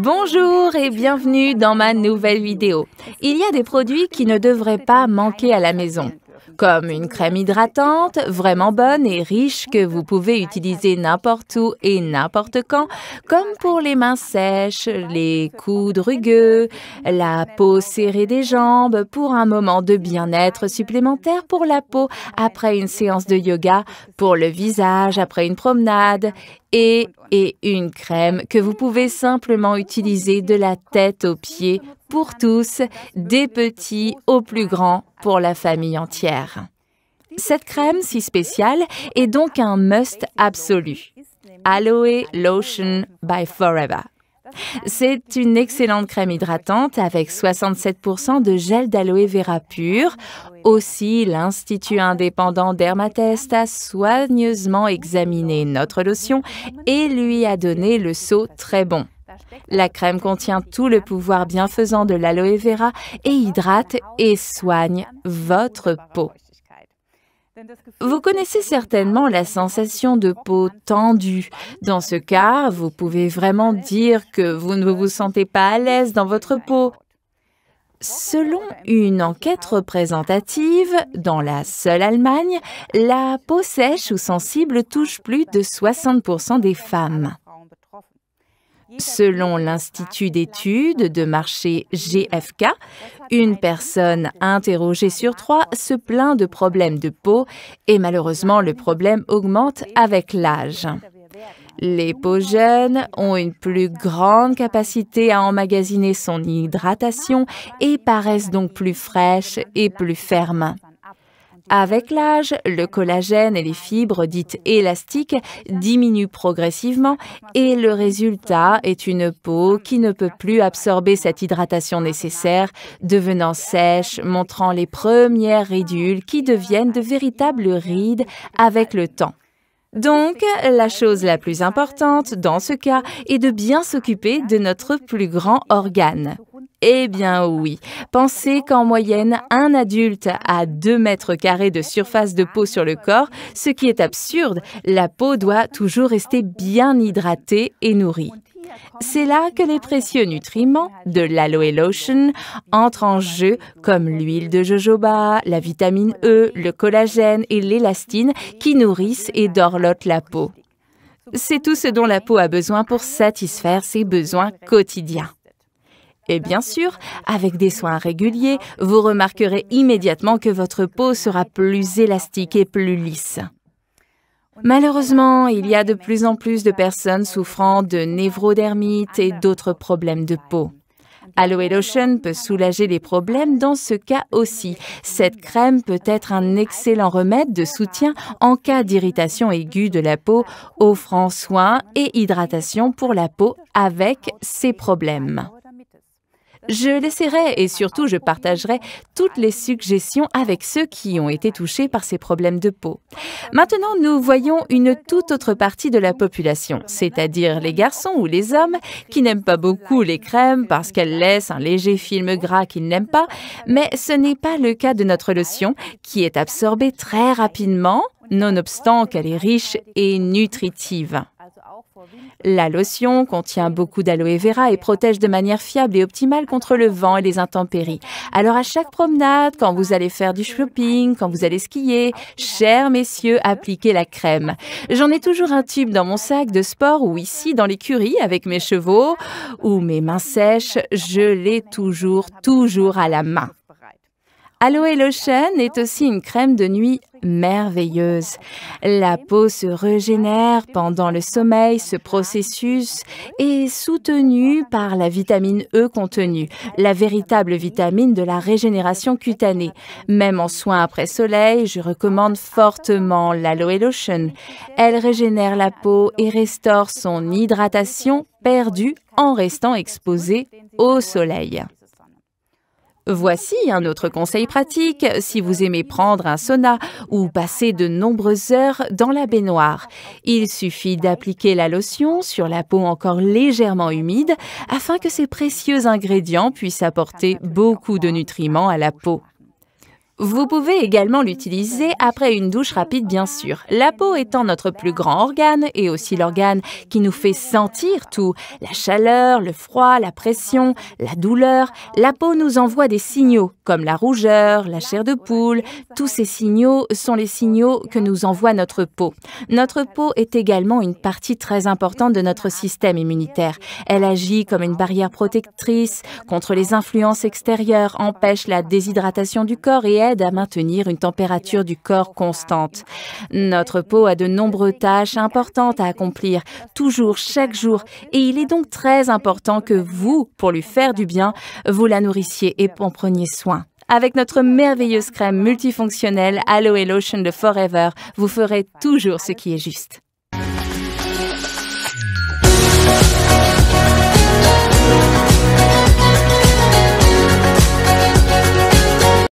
Bonjour et bienvenue dans ma nouvelle vidéo. Il y a des produits qui ne devraient pas manquer à la maison comme une crème hydratante vraiment bonne et riche que vous pouvez utiliser n'importe où et n'importe quand, comme pour les mains sèches, les coudes rugueux, la peau serrée des jambes, pour un moment de bien-être supplémentaire pour la peau après une séance de yoga, pour le visage après une promenade et, et une crème que vous pouvez simplement utiliser de la tête aux pieds pour tous, des petits aux plus grands, pour la famille entière. Cette crème si spéciale est donc un must absolu. Aloe Lotion by Forever. C'est une excellente crème hydratante avec 67% de gel d'aloe vera pur. Aussi, l'Institut indépendant d'Hermatest a soigneusement examiné notre lotion et lui a donné le sceau très bon. La crème contient tout le pouvoir bienfaisant de l'aloe vera et hydrate et soigne votre peau. Vous connaissez certainement la sensation de peau tendue. Dans ce cas, vous pouvez vraiment dire que vous ne vous sentez pas à l'aise dans votre peau. Selon une enquête représentative, dans la seule Allemagne, la peau sèche ou sensible touche plus de 60% des femmes. Selon l'Institut d'études de marché GFK, une personne interrogée sur trois se plaint de problèmes de peau et malheureusement le problème augmente avec l'âge. Les peaux jeunes ont une plus grande capacité à emmagasiner son hydratation et paraissent donc plus fraîches et plus fermes. Avec l'âge, le collagène et les fibres dites élastiques diminuent progressivement et le résultat est une peau qui ne peut plus absorber cette hydratation nécessaire, devenant sèche, montrant les premières ridules qui deviennent de véritables rides avec le temps. Donc, la chose la plus importante dans ce cas est de bien s'occuper de notre plus grand organe. Eh bien oui, pensez qu'en moyenne, un adulte a 2 mètres carrés de surface de peau sur le corps, ce qui est absurde. La peau doit toujours rester bien hydratée et nourrie. C'est là que les précieux nutriments de l'aloe lotion entrent en jeu, comme l'huile de jojoba, la vitamine E, le collagène et l'élastine qui nourrissent et dorlotent la peau. C'est tout ce dont la peau a besoin pour satisfaire ses besoins quotidiens. Et bien sûr, avec des soins réguliers, vous remarquerez immédiatement que votre peau sera plus élastique et plus lisse. Malheureusement, il y a de plus en plus de personnes souffrant de névrodermite et d'autres problèmes de peau. Aloe Lotion peut soulager les problèmes dans ce cas aussi. Cette crème peut être un excellent remède de soutien en cas d'irritation aiguë de la peau, offrant soins et hydratation pour la peau avec ces problèmes. Je laisserai et surtout je partagerai toutes les suggestions avec ceux qui ont été touchés par ces problèmes de peau. Maintenant, nous voyons une toute autre partie de la population, c'est-à-dire les garçons ou les hommes qui n'aiment pas beaucoup les crèmes parce qu'elles laissent un léger film gras qu'ils n'aiment pas, mais ce n'est pas le cas de notre lotion qui est absorbée très rapidement, nonobstant qu'elle est riche et nutritive. La lotion contient beaucoup d'aloe vera et protège de manière fiable et optimale contre le vent et les intempéries. Alors à chaque promenade, quand vous allez faire du shopping, quand vous allez skier, chers messieurs, appliquez la crème. J'en ai toujours un tube dans mon sac de sport ou ici dans l'écurie avec mes chevaux ou mes mains sèches, je l'ai toujours, toujours à la main. Aloe Lotion est aussi une crème de nuit merveilleuse. La peau se régénère pendant le sommeil, ce processus est soutenu par la vitamine E contenue, la véritable vitamine de la régénération cutanée. Même en soins après soleil, je recommande fortement l'aloe lotion. Elle régénère la peau et restaure son hydratation perdue en restant exposée au soleil. Voici un autre conseil pratique si vous aimez prendre un sauna ou passer de nombreuses heures dans la baignoire. Il suffit d'appliquer la lotion sur la peau encore légèrement humide afin que ces précieux ingrédients puissent apporter beaucoup de nutriments à la peau. Vous pouvez également l'utiliser après une douche rapide, bien sûr. La peau étant notre plus grand organe et aussi l'organe qui nous fait sentir tout. La chaleur, le froid, la pression, la douleur. La peau nous envoie des signaux, comme la rougeur, la chair de poule. Tous ces signaux sont les signaux que nous envoie notre peau. Notre peau est également une partie très importante de notre système immunitaire. Elle agit comme une barrière protectrice contre les influences extérieures, empêche la déshydratation du corps et elle à maintenir une température du corps constante. Notre peau a de nombreuses tâches importantes à accomplir, toujours, chaque jour, et il est donc très important que vous, pour lui faire du bien, vous la nourrissiez et en preniez soin. Avec notre merveilleuse crème multifonctionnelle Aloe Lotion de Forever, vous ferez toujours ce qui est juste.